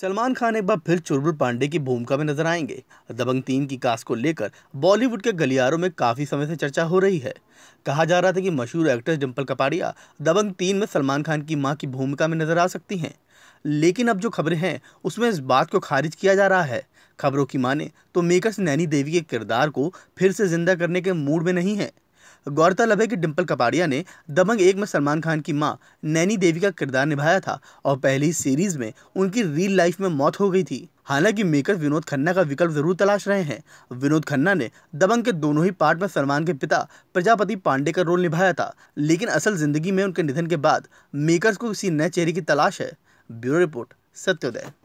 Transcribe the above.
सलमान खान एक बार फिर चुरबुल पांडे की भूमिका में नजर आएंगे दबंग तीन की कास्ट को लेकर बॉलीवुड के गलियारों में काफ़ी समय से चर्चा हो रही है कहा जा रहा था कि मशहूर एक्ट्रेस डिम्पल कपाड़िया दबंग तीन में सलमान खान की मां की भूमिका में नजर आ सकती हैं लेकिन अब जो खबरें हैं उसमें इस बात को खारिज किया जा रहा है खबरों की माने तो मेकर्स नैनी देवी के किरदार को फिर से जिंदा करने के मूड में नहीं है गौरतलब है कि डिम्पल कपाड़िया ने दबंग एक में सलमान खान की मां नैनी देवी का किरदार निभाया था और पहली सीरीज में उनकी रियल लाइफ में मौत हो गई थी हालांकि मेकर विनोद खन्ना का विकल्प जरूर तलाश रहे हैं विनोद खन्ना ने दबंग के दोनों ही पार्ट में सलमान के पिता प्रजापति पांडे का रोल निभाया था लेकिन असल जिंदगी में उनके निधन के बाद मेकर को किसी नए चेहरे की तलाश है ब्यूरो रिपोर्ट सत्योदय